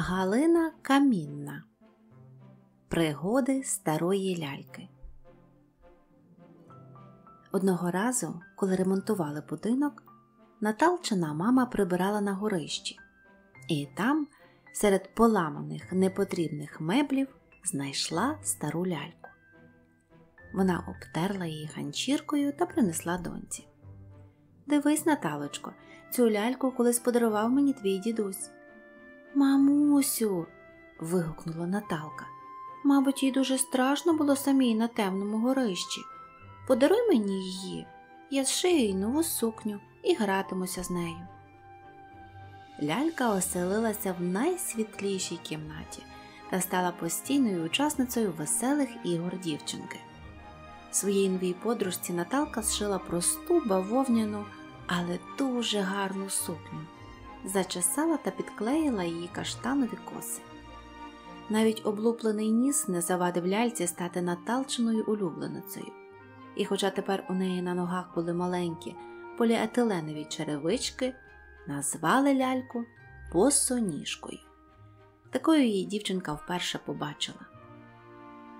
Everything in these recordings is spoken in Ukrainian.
Галина Камінна Пригоди старої ляльки. Одного разу, коли ремонтували будинок, Наталчина мама прибирала на горищі, і там, серед поламаних непотрібних меблів, знайшла стару ляльку. Вона обтерла її ганчіркою та принесла доньці. Дивись, Наталочко, цю ляльку колись подарував мені твій дідусь. Мамусю. вигукнула Наталка. Мабуть, їй дуже страшно було самій на темному горищі. Подаруй мені її, я зшию їй нову сукню і гратимуся з нею. Лялька оселилася в найсвітлішій кімнаті та стала постійною учасницею веселих ігор дівчинки. Своїй новій подружці Наталка зшила просту бавовняну, але дуже гарну сукню зачесала та підклеїла її каштанові коси. Навіть облуплений ніс не завадив ляльці стати наталченою улюбленицею. І, хоча тепер у неї на ногах були маленькі поліетиленові черевички, назвали ляльку босоніжкою. Такою її дівчинка вперше побачила.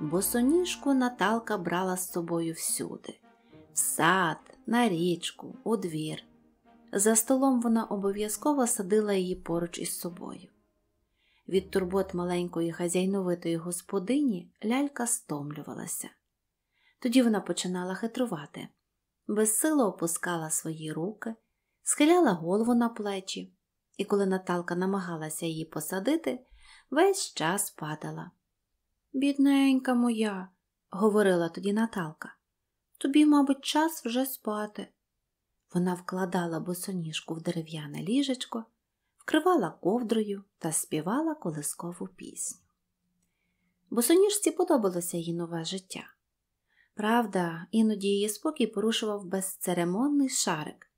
Босоніжку Наталка брала з собою всюди в сад, на річку, у двір. За столом вона обов'язково садила її поруч із собою. Від турбот маленької хазяйновитої господині лялька стомлювалася. Тоді вона починала хитрувати, безсило опускала свої руки, схиляла голову на плечі, і коли Наталка намагалася її посадити, весь час падала. Бідненька моя, говорила тоді Наталка, тобі, мабуть, час вже спати. Вона вкладала босоніжку в дерев'яне ліжечко, вкривала ковдрою та співала колискову пісню. Босоніжці подобалося їй нове життя. Правда, іноді її спокій порушував безцеремонний шарик.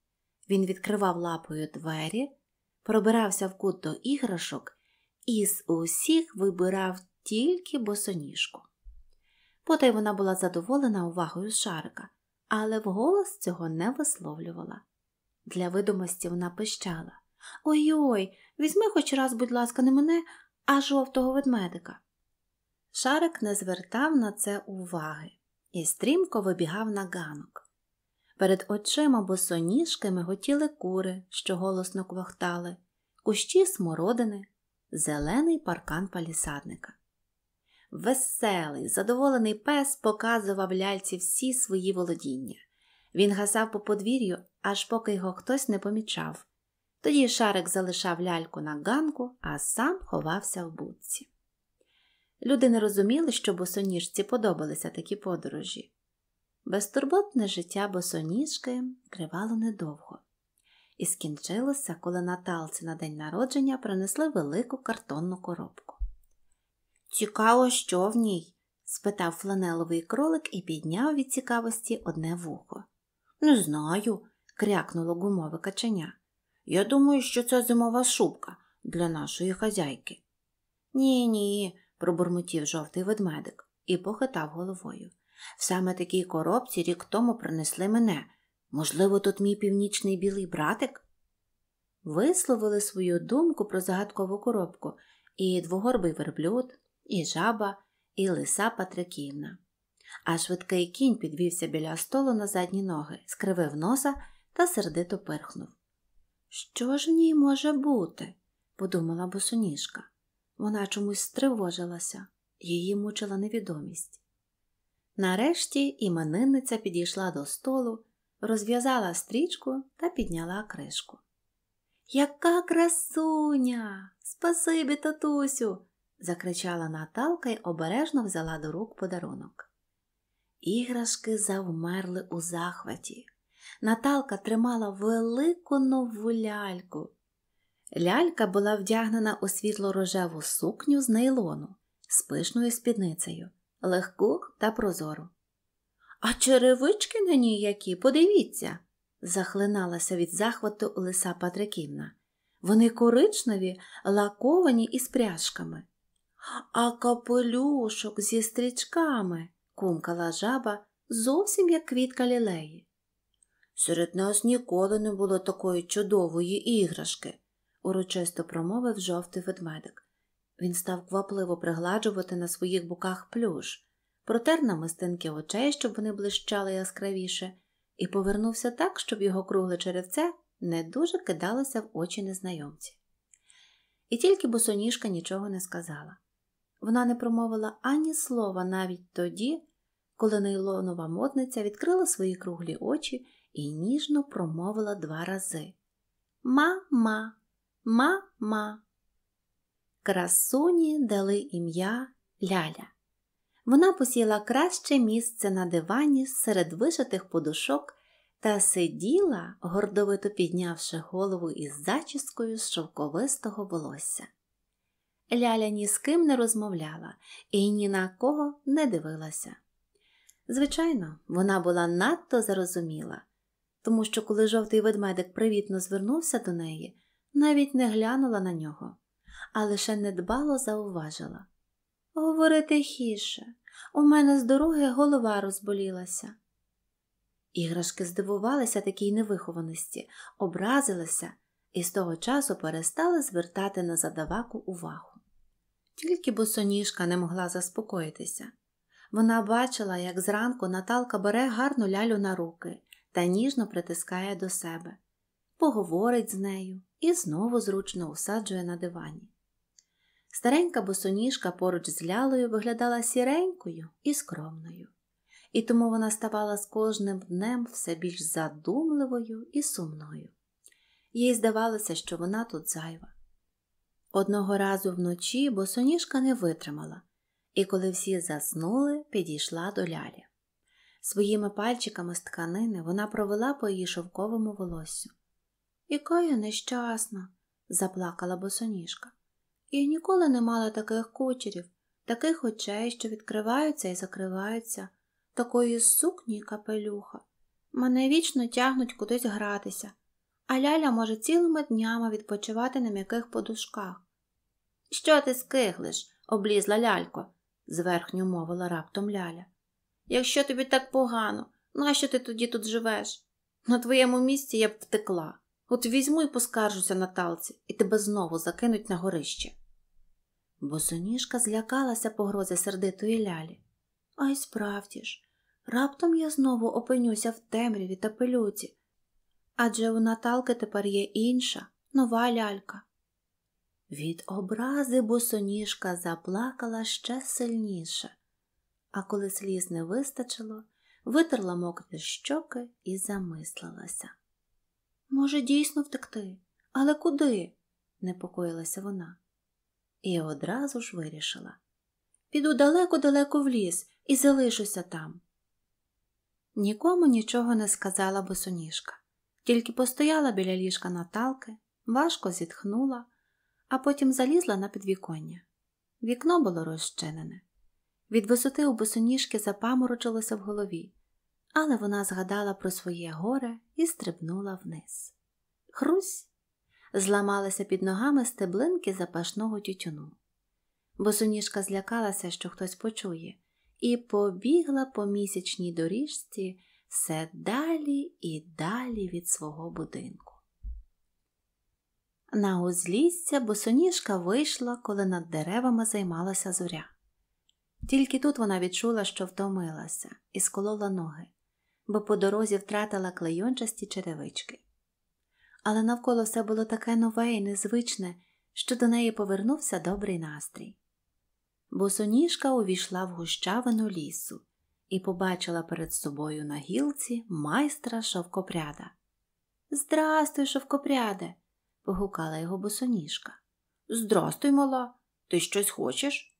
Він відкривав лапою двері, пробирався в кут до іграшок і з усіх вибирав тільки босоніжку. Потай вона була задоволена увагою шарика але вголос цього не висловлювала. Для видомості вона пищала Ой-ой, візьми хоч раз, будь ласка, не мене, а жовтого ведмедика. Шарик не звертав на це уваги і стрімко вибігав на ганок. Перед очима босоніжки миготіли кури, що голосно квахтали, кущі смородини, зелений паркан палісадника. Веселий, задоволений пес показував ляльці всі свої володіння. Він гасав по подвір'ю, аж поки його хтось не помічав. Тоді шарик залишав ляльку на ганку, а сам ховався в будці. Люди не розуміли, що босоніжці подобалися такі подорожі. Безтурботне життя босоніжки тривало недовго, і скінчилося, коли Наталці на день народження принесли велику картонну коробку. Цікаво, що в ній? спитав фланеловий кролик і підняв від цікавості одне вухо. Не знаю, крякнуло гумове каченя. Я думаю, що це зимова шубка для нашої хазяйки. Ні, ні, пробурмотів жовтий ведмедик і похитав головою. В саме такій коробці рік тому принесли мене. Можливо, тут мій північний білий братик? Висловили свою думку про загадкову коробку, і двогорбий верблюд, і жаба, і лиса Патриківна. А швидкий кінь підвівся біля столу на задні ноги, скривив носа та сердито пирхнув. Що ж в ній може бути? подумала босоніжка. Вона чомусь стривожилася, її мучила невідомість. Нарешті іменинниця підійшла до столу, розв'язала стрічку та підняла кришку. Яка красуня! Спасибі, татусю! закричала Наталка й обережно взяла до рук подарунок. Іграшки завмерли у захваті. Наталка тримала велику нову ляльку. Лялька була вдягнена у світло-рожеву сукню з нейлону з пишною спідницею, легку та прозору. А черевички на ній які, подивіться, захлиналася від захвату лиса Патриківна. Вони коричневі, лаковані і з пряжками. А капелюшок зі стрічками, кумкала жаба, зовсім як квітка лілеї. Серед нас ніколи не було такої чудової іграшки, урочисто промовив жовтий ведмедик. Він став квапливо пригладжувати на своїх боках плюш, протер на мистинки очей, щоб вони блищали яскравіше, і повернувся так, щоб його кругле черевце не дуже кидалося в очі незнайомці. І тільки босоніжка нічого не сказала. Вона не промовила ані слова навіть тоді, коли нейлонова модниця відкрила свої круглі очі і ніжно промовила два рази. Ма-ма, ма-ма. Красуні дали ім'я Ляля. Вона посіла краще місце на дивані серед вишитих подушок та сиділа, гордовито піднявши голову із зачіскою з шовковистого волосся. Ляля ні з ким не розмовляла і ні на кого не дивилася. Звичайно, вона була надто зарозуміла, тому що, коли жовтий ведмедик привітно звернувся до неї, навіть не глянула на нього, а лише недбало зауважила Говори тихіше, у мене з дороги голова розболілася. Іграшки здивувалися такій невихованості, образилися і з того часу перестали звертати на задаваку увагу. Тільки босоніжка не могла заспокоїтися. Вона бачила, як зранку Наталка бере гарну лялю на руки та ніжно притискає до себе, поговорить з нею і знову зручно усаджує на дивані. Старенька босоніжка поруч з лялою виглядала сіренькою і скромною, і тому вона ставала з кожним днем все більш задумливою і сумною. Їй здавалося, що вона тут зайва. Одного разу вночі босоніжка не витримала, і коли всі заснули, підійшла до лялі. Своїми пальчиками з тканини вона провела по її шовковому волоссю. Яка я нещасна, заплакала босоніжка. І ніколи не мала таких кучерів, таких очей, що відкриваються і закриваються, такої сукні і капелюха. Мене вічно тягнуть кудись гратися, а Ляля може цілими днями відпочивати на м'яких подушках. Що ти скиглиш, облізла лялько, зверхню мовила раптом Ляля. Якщо тобі так погано, нащо ти тоді тут живеш? На твоєму місці я б втекла. От візьму і поскаржуся на талці, і тебе знову закинуть на горище. Босоніжка злякалася погрози сердитої лялі. А й справді ж, раптом я знову опинюся в темряві та пилюці, адже у Наталки тепер є інша, нова лялька. Від образи босоніжка заплакала ще сильніше, а коли сліз не вистачило, витерла мокрі щоки і замислилася. Може, дійсно втекти, але куди? непокоїлася вона. І одразу ж вирішила. Піду далеко-далеко в ліс і залишуся там. Нікому нічого не сказала босоніжка тільки постояла біля ліжка Наталки, важко зітхнула, а потім залізла на підвіконня. Вікно було розчинене. Від висоти у босоніжки запаморочилося в голові, але вона згадала про своє горе і стрибнула вниз. Хрусь! Зламалися під ногами стеблинки запашного тютюну. Босоніжка злякалася, що хтось почує, і побігла по місячній доріжці все далі і далі від свого будинку. На узлісся босоніжка вийшла, коли над деревами займалася зоря. Тільки тут вона відчула, що втомилася, і сколола ноги, бо по дорозі втратила клейончасті черевички. Але навколо все було таке нове і незвичне, що до неї повернувся добрий настрій. Босоніжка увійшла в гущавину лісу, і побачила перед собою на гілці майстра шовкопряда. Здрастуй, шовкопряде, погукала його босоніжка. Здрастуй, мала, ти щось хочеш?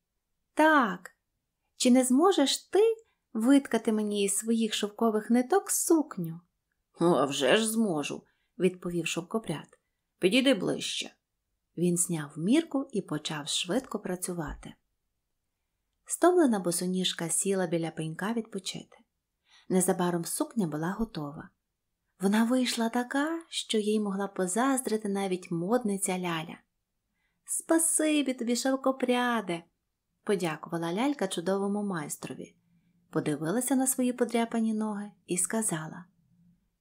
Так. Чи не зможеш ти виткати мені із своїх шовкових ниток сукню? «А вже ж зможу, відповів шовкопряд. Підійди ближче. Він зняв мірку і почав швидко працювати. Стомлена босоніжка сіла біля пенька відпочити. Незабаром сукня була готова. Вона вийшла така, що їй могла позаздрити навіть модниця Ляля. Спасибі тобі, шовкопряде, подякувала лялька чудовому майстрові, подивилася на свої подряпані ноги і сказала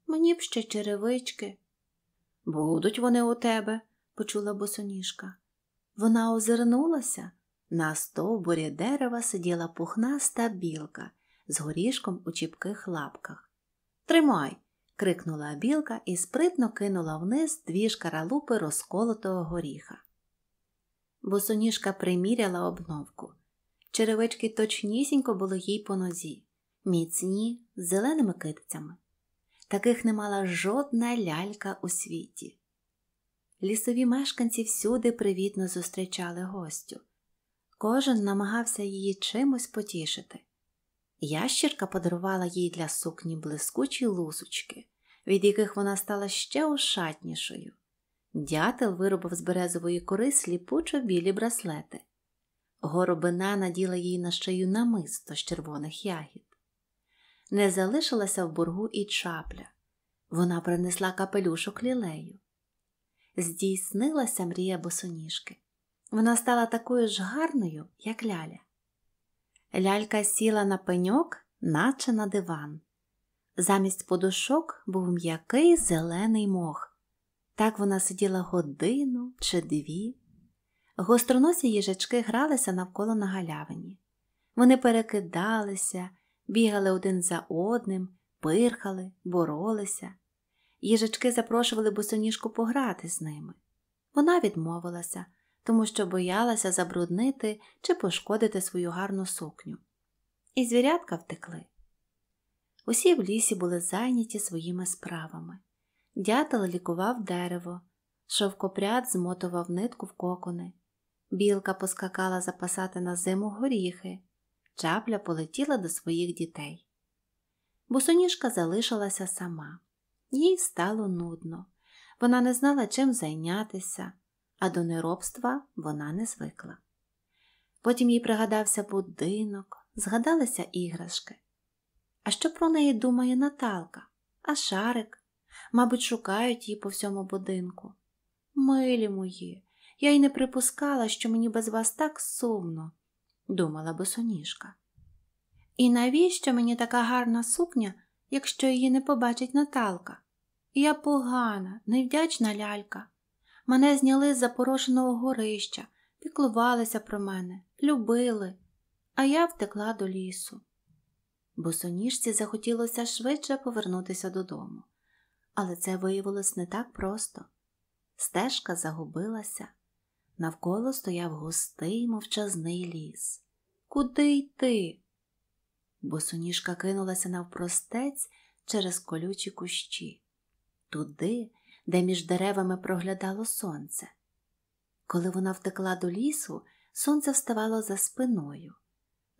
Мені б ще черевички. Будуть вони у тебе, почула босоніжка. Вона озирнулася. На стовбурі дерева сиділа пухнаста білка з горішком у чіпких лапках. Тримай! крикнула білка і спритно кинула вниз дві шкаралупи розколотого горіха. Босоніжка приміряла обновку. Черевички точнісінько були їй по нозі, міцні, з зеленими китцями. Таких не мала жодна лялька у світі. Лісові мешканці всюди привітно зустрічали гостю. Кожен намагався її чимось потішити. Ящірка подарувала їй для сукні блискучі лусочки, від яких вона стала ще ошатнішою. Дятел виробив з березової кори сліпучо білі браслети. Горобина наділа їй на шию намисто з червоних ягід. Не залишилася в боргу і чапля. Вона принесла капелюшок лілею. Здійснилася мрія босоніжки. Вона стала такою ж гарною, як Ляля. Лялька сіла на пеньок, наче на диван. Замість подушок був м'який зелений мох. Так вона сиділа годину чи дві. Гостроносі їжачки гралися навколо на галявині. Вони перекидалися, бігали один за одним, пирхали, боролися. Їжачки запрошували босоніжку пограти з ними. Вона відмовилася тому що боялася забруднити чи пошкодити свою гарну сукню. І звірятка втекли. Усі в лісі були зайняті своїми справами. Дятел лікував дерево, шовкопряд змотував нитку в кокони, білка поскакала запасати на зиму горіхи, чапля полетіла до своїх дітей. Босоніжка залишилася сама. Їй стало нудно. Вона не знала, чим зайнятися, а до неробства вона не звикла. Потім їй пригадався будинок, згадалися іграшки. А що про неї думає Наталка, а шарик? Мабуть, шукають її по всьому будинку. Милі мої, я й не припускала, що мені без вас так сумно, думала босоніжка. І навіщо мені така гарна сукня, якщо її не побачить Наталка? Я погана, невдячна лялька. Мене зняли з запорошеного горища, піклувалися про мене, любили, а я втекла до лісу. Босоніжці захотілося швидше повернутися додому, але це виявилось не так просто. Стежка загубилася, навколо стояв густий мовчазний ліс. Куди йти? Босоніжка кинулася навпростець через колючі кущі, туди, де між деревами проглядало сонце. Коли вона втекла до лісу, сонце вставало за спиною.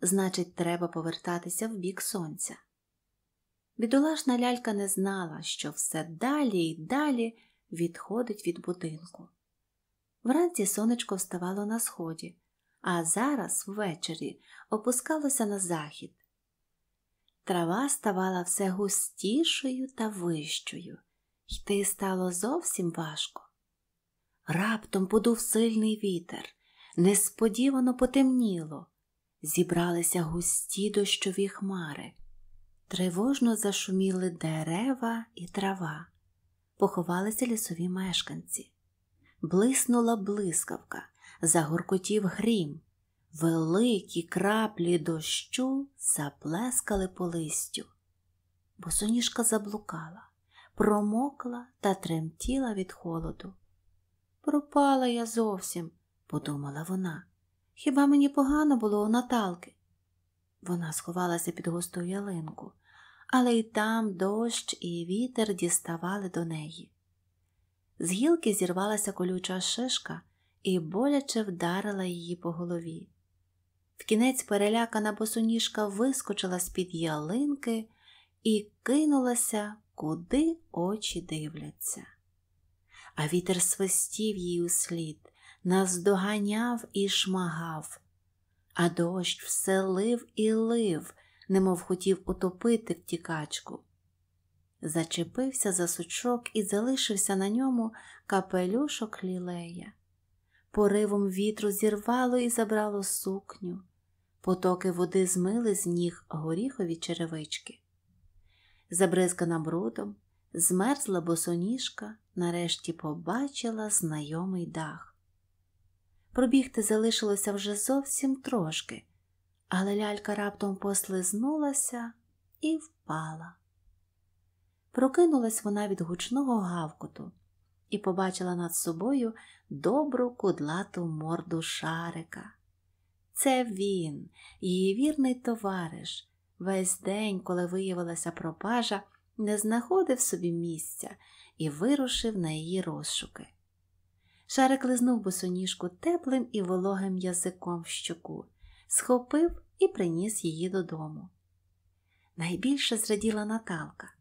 Значить, треба повертатися в бік сонця. Бідолашна лялька не знала, що все далі і далі відходить від будинку. Вранці сонечко вставало на сході, а зараз, ввечері, опускалося на захід. Трава ставала все густішою та вищою. Йти стало зовсім важко. Раптом подув сильний вітер, несподівано потемніло, зібралися густі дощові хмари, тривожно зашуміли дерева і трава, поховалися лісові мешканці. Блиснула блискавка, загоркотів грім, великі краплі дощу заплескали по листю, бо соніжка заблукала промокла та тремтіла від холоду. Пропала я зовсім, подумала вона. Хіба мені погано було у Наталки? Вона сховалася під густу ялинку, але й там дощ і вітер діставали до неї. З гілки зірвалася колюча шишка і боляче вдарила її по голові. Вкінець перелякана босоніжка вискочила з-під ялинки і кинулася куди очі дивляться. А вітер свистів їй услід, наздоганяв і шмагав, а дощ все лив і лив, немов хотів утопити втікачку. Зачепився за сучок і залишився на ньому капелюшок лілея. Поривом вітру зірвало і забрало сукню, потоки води змили з ніг горіхові черевички забризкана брудом, змерзла босоніжка, нарешті побачила знайомий дах. Пробігти залишилося вже зовсім трошки, але лялька раптом послизнулася і впала. Прокинулась вона від гучного гавкоту і побачила над собою добру кудлату морду шарика. Це він, її вірний товариш, Весь день, коли виявилася пропажа, не знаходив собі місця і вирушив на її розшуки. Шарик лизнув босоніжку теплим і вологим язиком в щоку, схопив і приніс її додому. Найбільше зраділа Наталка.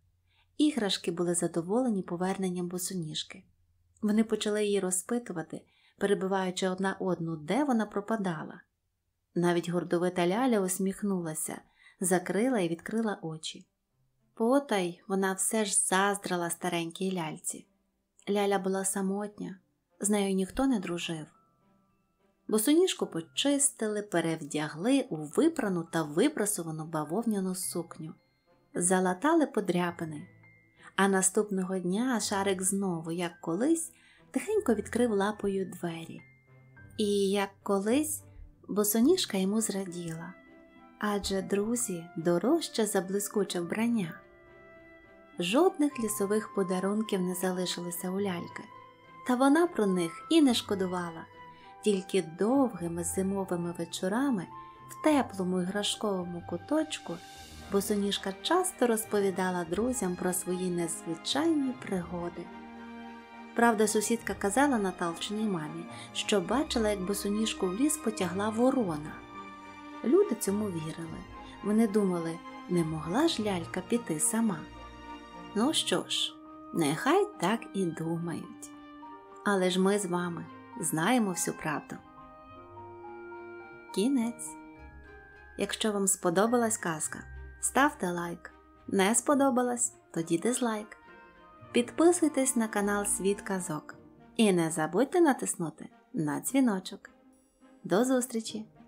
Іграшки були задоволені поверненням босоніжки. Вони почали її розпитувати, перебиваючи одна одну, де вона пропадала. Навіть гордовита Ляля усміхнулася, закрила і відкрила очі. Потай вона все ж заздрила старенькій ляльці. Ляля була самотня, з нею ніхто не дружив. Босоніжку почистили, перевдягли у випрану та випрасовану бавовняну сукню, залатали подряпини, а наступного дня шарик знову, як колись, тихенько відкрив лапою двері. І, як колись, босоніжка йому зраділа адже друзі дорожче за блискуче вбрання. Жодних лісових подарунків не залишилося у ляльки, та вона про них і не шкодувала, тільки довгими зимовими вечорами в теплому іграшковому куточку босоніжка часто розповідала друзям про свої незвичайні пригоди. Правда, сусідка казала Наталчиній мамі, що бачила, як босоніжку в ліс потягла ворона. Люди цьому вірили. Вони думали, не могла ж лялька піти сама. Ну що ж, нехай так і думають. Але ж ми з вами знаємо всю правду. Кінець. Якщо вам сподобалась казка, ставте лайк. Не сподобалась, тоді дизлайк. Підписуйтесь на канал Світ Казок. І не забудьте натиснути на дзвіночок. До зустрічі!